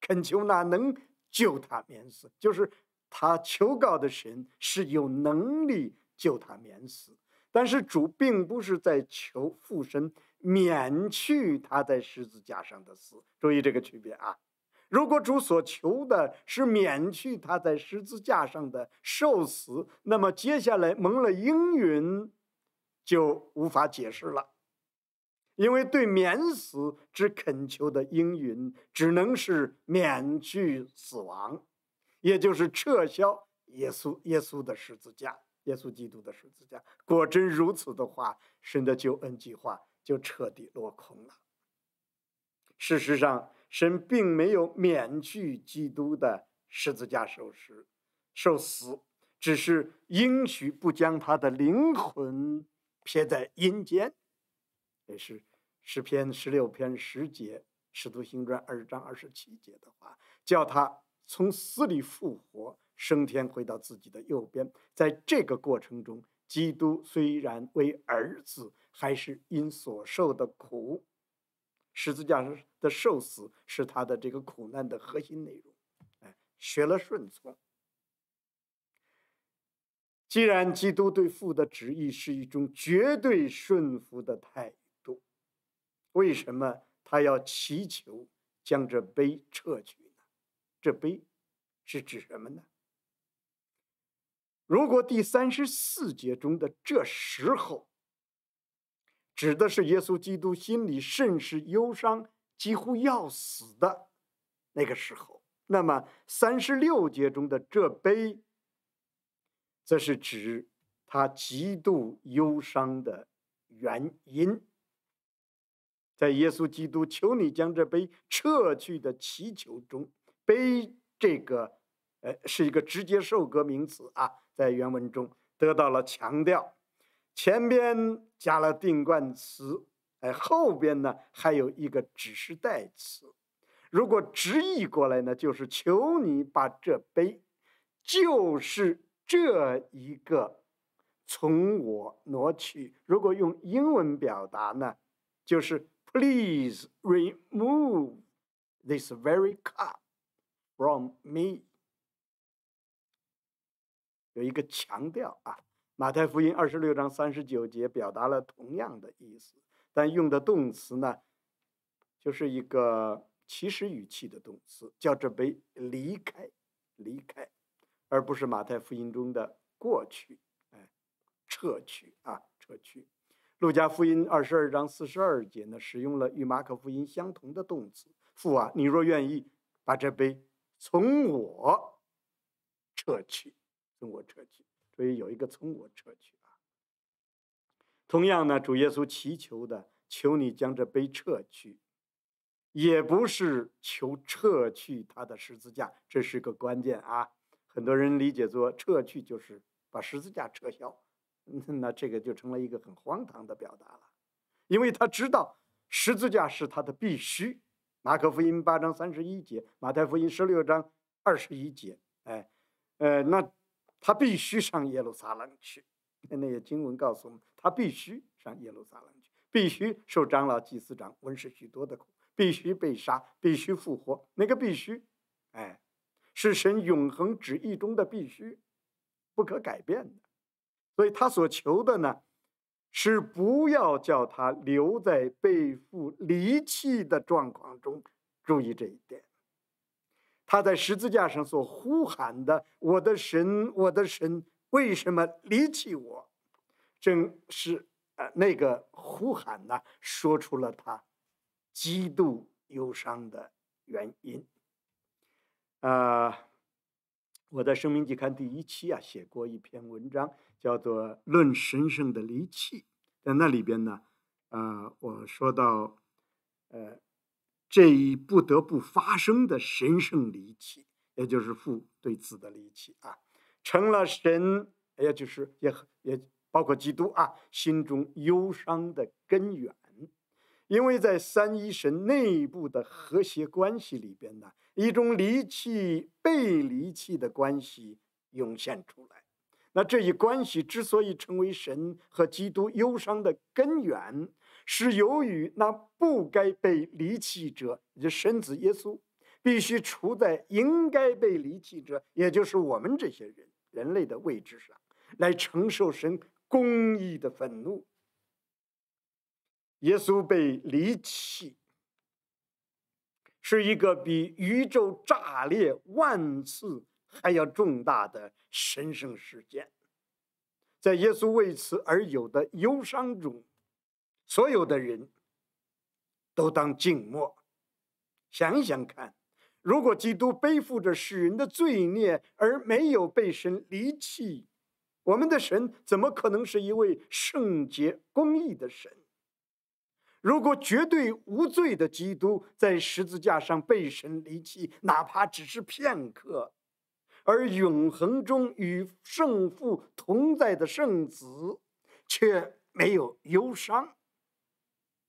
恳求那能。救他免死，就是他求告的神是有能力救他免死。但是主并不是在求父神免去他在十字架上的死，注意这个区别啊！如果主所求的是免去他在十字架上的受死，那么接下来蒙了应允就无法解释了。因为对免死之恳求的应允，只能是免去死亡，也就是撤销耶稣耶稣的十字架，耶稣基督的十字架。果真如此的话，神的救恩计划就彻底落空了。事实上，神并没有免去基督的十字架受死，受死，只是应许不将他的灵魂撇在阴间，也是。十篇十六篇十节，《使徒行传》二十章二十七节的话，叫他从死里复活，升天，回到自己的右边。在这个过程中，基督虽然为儿子，还是因所受的苦，十字架上的受死是他的这个苦难的核心内容。哎，学了顺从。既然基督对父的旨意是一种绝对顺服的态度。为什么他要祈求将这杯撤去呢？这杯是指什么呢？如果第三十四节中的这时候指的是耶稣基督心里甚是忧伤，几乎要死的那个时候，那么三十六节中的这杯，则是指他极度忧伤的原因。在耶稣基督，求你将这杯撤去的祈求中，杯这个，呃，是一个直接受格名词啊，在原文中得到了强调，前边加了定冠词，哎，后边呢还有一个指示代词，如果直译过来呢，就是求你把这杯，就是这一个，从我挪去。如果用英文表达呢，就是。Please remove this very cup from me。有一个强调啊，《马太福音》二十六章三十九节表达了同样的意思，但用的动词呢，就是一个祈使语气的动词，叫这杯离开，离开，而不是《马太福音》中的过去，哎，撤去啊，撤去。路加福音二十二章四十二节呢，使用了与马可福音相同的动词。父啊，你若愿意，把这杯从我撤去，从我撤去。所以有一个从我撤去啊。同样呢，主耶稣祈求的，求你将这杯撤去，也不是求撤去他的十字架，这是个关键啊。很多人理解作撤去就是把十字架撤销。那这个就成了一个很荒唐的表达了，因为他知道十字架是他的必须。马可福音八章三十一节，马太福音十六章二十一节，哎，呃，那他必须上耶路撒冷去。那些经文告诉我们，他必须上耶路撒冷去，必须受长老、祭司长、文氏许多的苦，必须被杀，必须复活。那个必须，哎，是神永恒旨意中的必须，不可改变的。所以他所求的呢，是不要叫他留在背负离弃的状况中。注意这一点，他在十字架上所呼喊的“我的神，我的神，为什么离弃我”，正是呃那个呼喊呢，说出了他极度忧伤的原因。啊。我在《生命季刊》第一期啊，写过一篇文章，叫做《论神圣的离弃》。在那里边呢，呃，我说到，呃，这一不得不发生的神圣离弃，也就是父对子的离弃啊，成了神，也就是也也包括基督啊，心中忧伤的根源，因为在三一神内部的和谐关系里边呢。一种离弃、被离弃的关系涌现出来。那这一关系之所以成为神和基督忧伤的根源，是由于那不该被离弃者，也就神子耶稣，必须处在应该被离弃者，也就是我们这些人、人类的位置上，来承受神公义的愤怒。耶稣被离弃。是一个比宇宙炸裂万次还要重大的神圣事件，在耶稣为此而有的忧伤中，所有的人都当静默。想一想看，如果基督背负着世人的罪孽而没有被神离弃，我们的神怎么可能是一位圣洁公义的神？如果绝对无罪的基督在十字架上背神离弃，哪怕只是片刻，而永恒中与圣父同在的圣子却没有忧伤，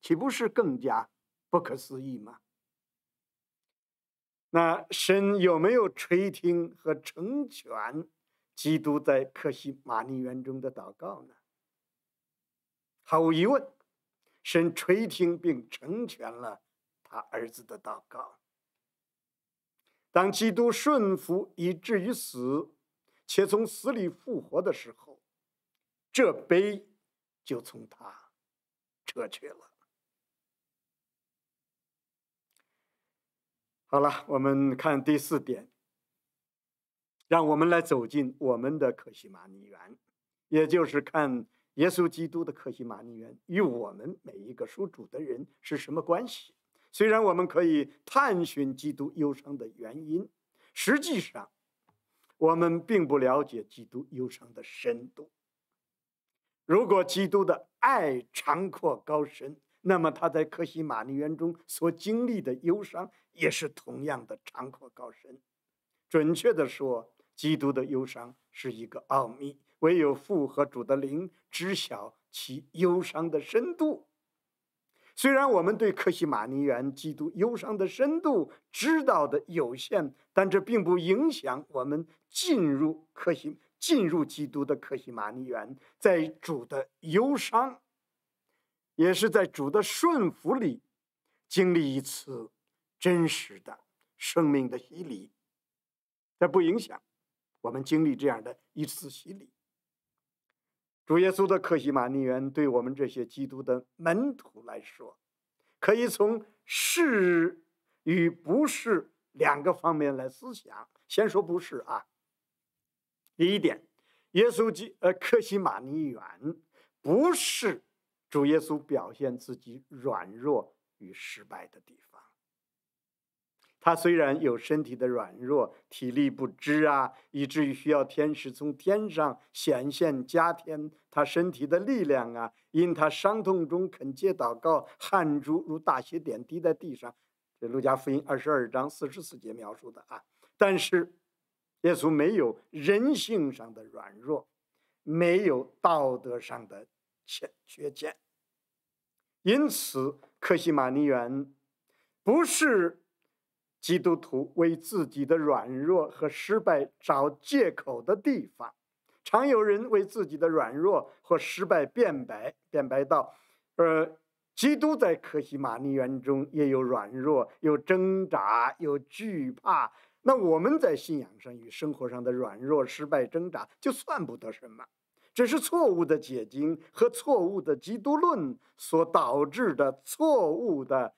岂不是更加不可思议吗？那神有没有垂听和成全基督在克西玛尼园中的祷告呢？毫无疑问。神垂听并成全了他儿子的祷告。当基督顺服以至于死，且从死里复活的时候，这杯就从他撤去了。好了，我们看第四点。让我们来走进我们的可西玛尼园，也就是看。耶稣基督的克西马尼园与我们每一个属主的人是什么关系？虽然我们可以探寻基督忧伤的原因，实际上我们并不了解基督忧伤的深度。如果基督的爱长阔高深，那么他在克西马尼园中所经历的忧伤也是同样的长阔高深。准确地说，基督的忧伤是一个奥秘。唯有父和主的灵知晓其忧伤的深度。虽然我们对克西玛尼园基督忧伤的深度知道的有限，但这并不影响我们进入克西、进入基督的克西玛尼园，在主的忧伤，也是在主的顺服里，经历一次真实的生命的洗礼。这不影响我们经历这样的一次洗礼。主耶稣的克西玛尼园，对我们这些基督的门徒来说，可以从是与不是两个方面来思想。先说不是啊，第一点，耶稣基呃克西玛尼园不是主耶稣表现自己软弱与失败的地方。他虽然有身体的软弱、体力不支啊，以至于需要天使从天上显现加添他身体的力量啊，因他伤痛中恳切祷告，汗珠如大雪点滴在地上。这《路加福音》二十二章四十四节描述的啊，但是耶稣没有人性上的软弱，没有道德上的欠缺陷，因此，克西玛尼园不是。基督徒为自己的软弱和失败找借口的地方，常有人为自己的软弱和失败辩白，辩白道：“呃，基督在可西玛尼园中也有软弱，有挣扎，有惧怕。那我们在信仰上与生活上的软弱、失败、挣扎，就算不得什么，只是错误的解经和错误的基督论所导致的错误的。”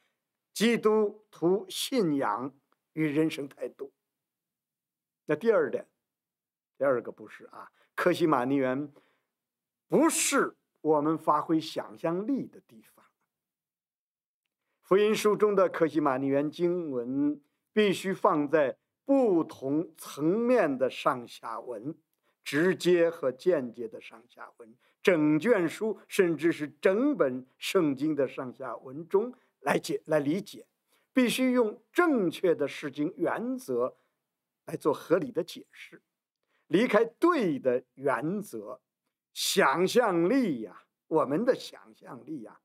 基督徒信仰与人生态度。那第二点，第二个不是啊，科西玛尼园不是我们发挥想象力的地方。福音书中的科西玛尼园经文必须放在不同层面的上下文，直接和间接的上下文，整卷书甚至是整本圣经的上下文中。来解来理解，必须用正确的释经原则来做合理的解释。离开对的原则，想象力呀，我们的想象力呀，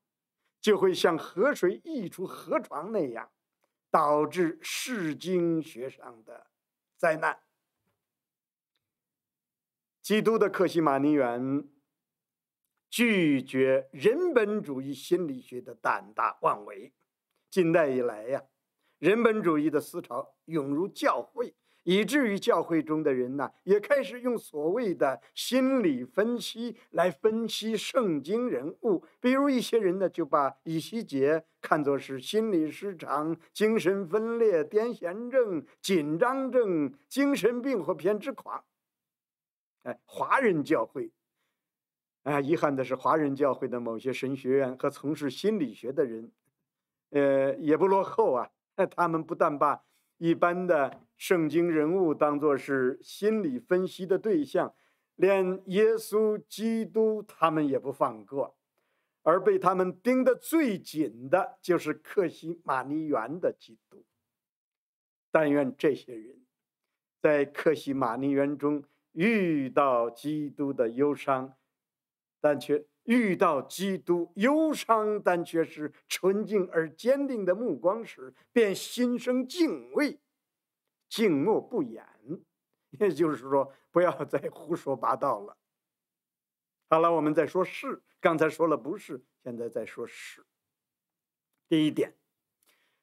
就会像河水溢出河床那样，导致释经学上的灾难。基督的克西玛尼园。拒绝人本主义心理学的胆大妄为。近代以来呀，人本主义的思潮涌入教会，以至于教会中的人呢，也开始用所谓的心理分析来分析圣经人物。比如一些人呢，就把以西结看作是心理失常、精神分裂、癫痫症、紧张症、精神病或偏执狂。哎，华人教会。啊，遗憾的是，华人教会的某些神学院和从事心理学的人，呃，也不落后啊。他们不但把一般的圣经人物当作是心理分析的对象，连耶稣基督他们也不放过。而被他们盯得最紧的就是克西马尼园的基督。但愿这些人，在克西马尼园中遇到基督的忧伤。但却遇到基督忧伤，但却是纯净而坚定的目光时，便心生敬畏，静默不言。也就是说，不要再胡说八道了。好了，我们再说“是”。刚才说了“不是”，现在再说“是”。第一点，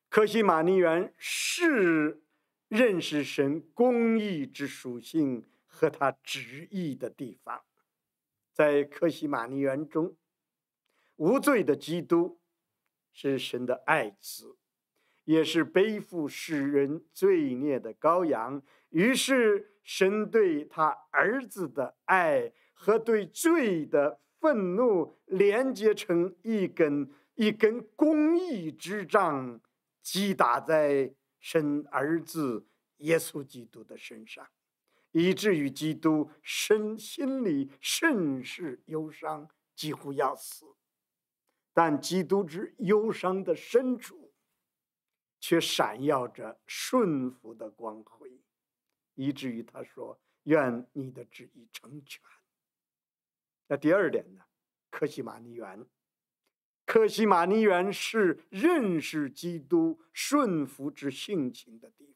科西玛尼园是认识神公义之属性和他旨意的地方。在克西玛尼园中，无罪的基督是神的爱子，也是背负世人罪孽的羔羊。于是，神对他儿子的爱和对罪的愤怒连接成一根一根公义之杖，击打在神儿子耶稣基督的身上。以至于基督深心里甚是忧伤，几乎要死。但基督之忧伤的深处，却闪耀着顺服的光辉，以至于他说：“愿你的旨意成全。”那第二点呢？科西玛尼园，科西玛尼园是认识基督顺服之性情的地方。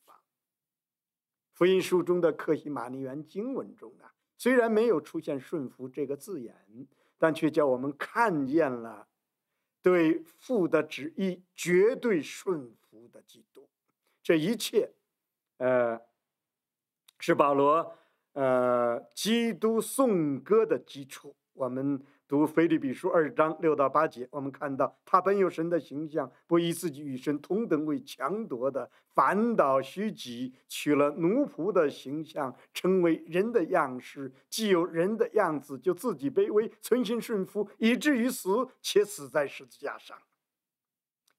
福音书中的《克西马尼园》经文中啊，虽然没有出现“顺服”这个字眼，但却叫我们看见了对父的旨意绝对顺服的基督。这一切，呃，是保罗，呃，基督颂歌的基础。我们。读《菲律比书》二章六到八节，我们看到他本有神的形象，不以自己与神同等为强夺的，反倒虚己，取了奴仆的形象，成为人的样式。既有人的样子，就自己卑微，存心顺服，以至于死，且死在十字架上。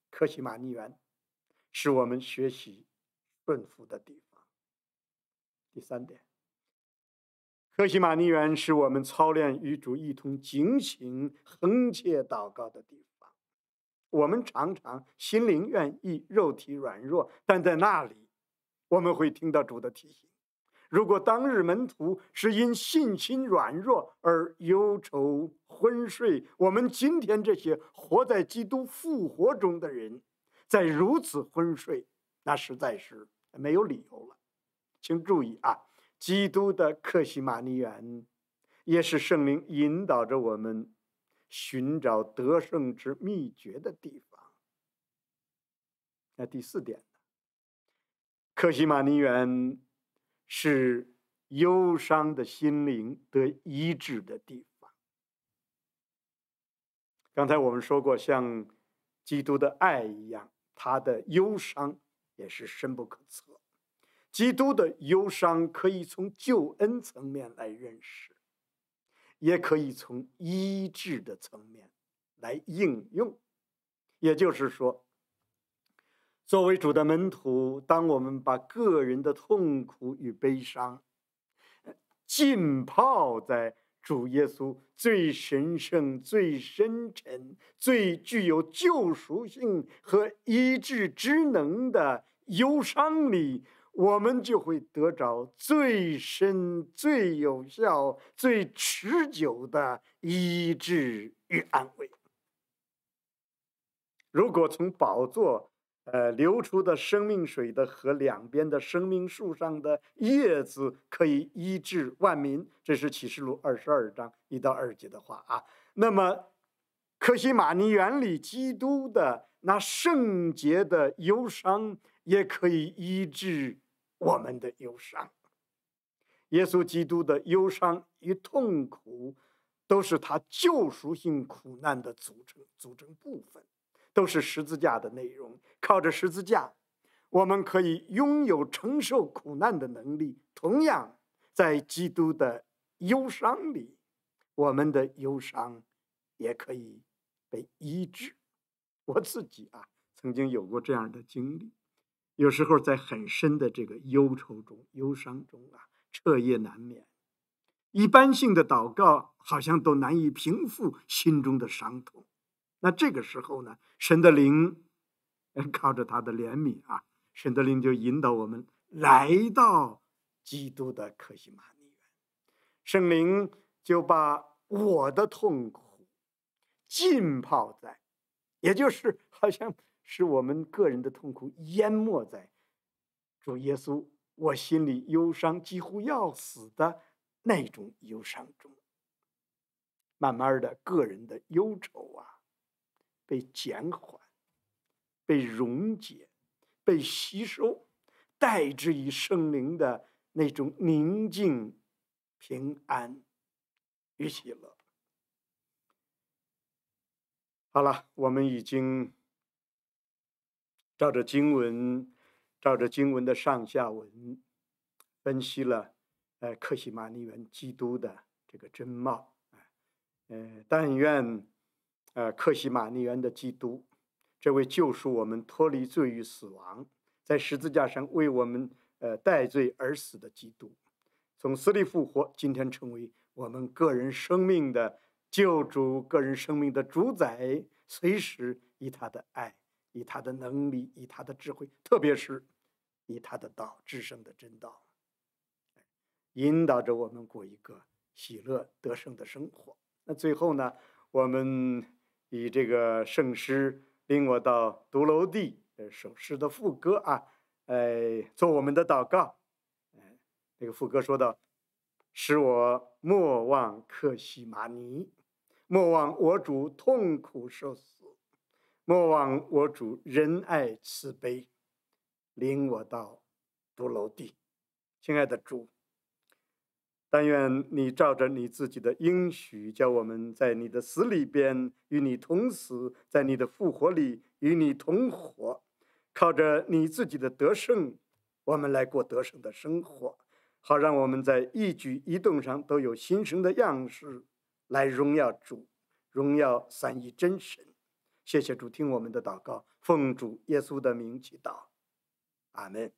克西玛尼园，是我们学习顺服的地方。第三点。特西马尼园是我们操练与主一同警醒、横切祷告的地方。我们常常心灵愿意，肉体软弱，但在那里，我们会听到主的提醒。如果当日门徒是因信心软弱而忧愁昏睡，我们今天这些活在基督复活中的人，在如此昏睡，那实在是没有理由了。请注意啊！基督的克西玛尼园，也是圣灵引导着我们寻找得胜之秘诀的地方。那第四点呢？克西玛尼园是忧伤的心灵得医治的地方。刚才我们说过，像基督的爱一样，他的忧伤也是深不可测。基督的忧伤可以从救恩层面来认识，也可以从医治的层面来应用。也就是说，作为主的门徒，当我们把个人的痛苦与悲伤浸泡在主耶稣最神圣、最深沉、最具有救赎性和医治之能的忧伤里。我们就会得着最深、最有效、最持久的医治与安慰。如果从宝座，呃，流出的生命水的河两边的生命树上的叶子可以医治万民，这是启示录二十二章一到二节的话啊。那么，科西玛尼园里基督的那圣洁的忧伤也可以医治。我们的忧伤，耶稣基督的忧伤与痛苦，都是他救赎性苦难的组成组成部分，都是十字架的内容。靠着十字架，我们可以拥有承受苦难的能力。同样，在基督的忧伤里，我们的忧伤也可以被医治。我自己啊，曾经有过这样的经历。有时候在很深的这个忧愁中、忧伤中啊，彻夜难眠，一般性的祷告好像都难以平复心中的伤痛。那这个时候呢，神的灵，靠着他的怜悯啊，神的灵就引导我们来到基督的可西玛尼园，圣灵就把我的痛苦浸泡在，也就是好像。使我们个人的痛苦淹没在主耶稣我心里忧伤几乎要死的那种忧伤中，慢慢的，个人的忧愁啊，被减缓，被溶解，被吸收，代之以圣灵的那种宁静、平安与喜乐。好了，我们已经。照着经文，照着经文的上下文，分析了，呃，克西马尼园基督的这个真貌。呃，但愿，呃，克西马尼园的基督，这位救赎我们脱离罪与死亡，在十字架上为我们呃戴罪而死的基督，从死里复活，今天成为我们个人生命的救主，个人生命的主宰，随时以他的爱。以他的能力，以他的智慧，特别是以他的道，至圣的真道，引导着我们过一个喜乐得胜的生活。那最后呢，我们以这个圣师领我到《独楼地》这首诗的副歌啊，哎，做我们的祷告。那个副歌说道：“使我莫忘克西玛尼，莫忘我主痛苦受死。”莫忘我主仁爱慈悲，领我到独楼地，亲爱的主。但愿你照着你自己的应许，叫我们在你的死里边与你同死，在你的复活里与你同活。靠着你自己的得胜，我们来过得胜的生活，好让我们在一举一动上都有新生的样式，来荣耀主，荣耀三一真神。谢谢主听我们的祷告，奉主耶稣的名祈祷，阿门。